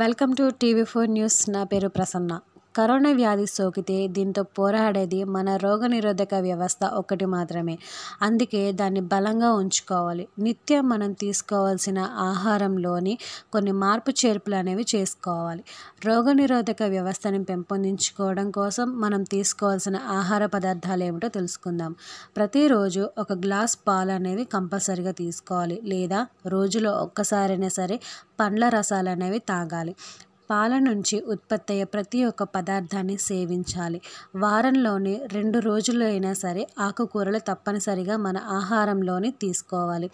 welcome to TV four news నా పేరు Prasanna corona వ్యాధి సోకితే దీంతో పోరాడేది మన రోగనిరోధక వ్యవస్థ ఒకటి మాత్రమే అందుకే దాన్ని బలంగా ఉంచుకోవాలి నిత్యం మనం తీసుకోవాల్సిన ఆహారంలోని కొన్ని మార్పు చేర్పులు అనేవి చేసుకోవాలి రోగనిరోధక వ్యవస్థని పెంపొందించుకోవడం కోసం మనం తీసుకోవాల్సిన ఆహార పదార్థాలు ఏమిటో తెలుసుకుందాం ప్రతిరోజు ఒక గ్లాస్ పాలు అనేవి కంపల్సరీగా తీసుకోవాలి లేదా రోజులో ఒక్కసారైనా సరే పండ్ల రసాలు అనేవి తాగాలి పాల నుంచి ఉత్పత్తి అయ్యే ప్రతి ఒక్క పదార్థాన్ని సేవించాలి వారంలోని రెండు రోజులు అయినా సరే ఆకుకూరలు తప్పనిసరిగా మన ఆహారంలోని తీసుకోవాలి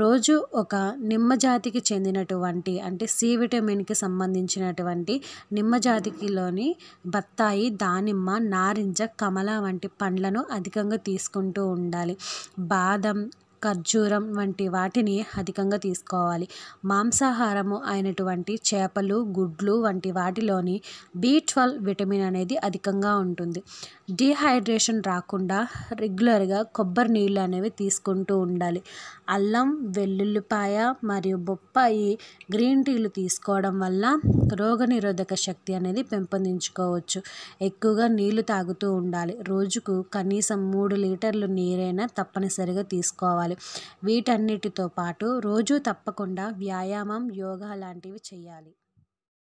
రోజు ఒక నిమ్మ జాతికి చెందినటువంటి అంటే సి విటమిన్కి సంబంధించినటువంటి నిమ్మ జాతికిలోని బత్తాయి దానిమ్మ నారింజ కమల వంటి పండ్లను అధికంగా తీసుకుంటూ ఉండాలి బాదం ఖర్జూరం వంటి వాటిని అధికంగా తీసుకోవాలి మాంసాహారము అయినటువంటి చేపలు గుడ్లు వంటి వాటిలోని బి ట్వెల్వ్ విటమిన్ అనేది అధికంగా ఉంటుంది డీహైడ్రేషన్ రాకుండా రెగ్యులర్గా కొబ్బరి నీళ్ళు అనేవి తీసుకుంటూ ఉండాలి అల్లం వెల్లుల్లిపాయ మరియు బొప్పాయి గ్రీన్ టీలు తీసుకోవడం వల్ల రోగనిరోధక శక్తి అనేది పెంపొందించుకోవచ్చు ఎక్కువగా నీళ్లు తాగుతూ ఉండాలి రోజుకు కనీసం మూడు లీటర్లు నీరైనా తప్పనిసరిగా తీసుకోవాలి చేసుకోవాలి వీటన్నిటితో పాటు రోజు తప్పకుండా వ్యాయామం యోగా లాంటివి చేయాలి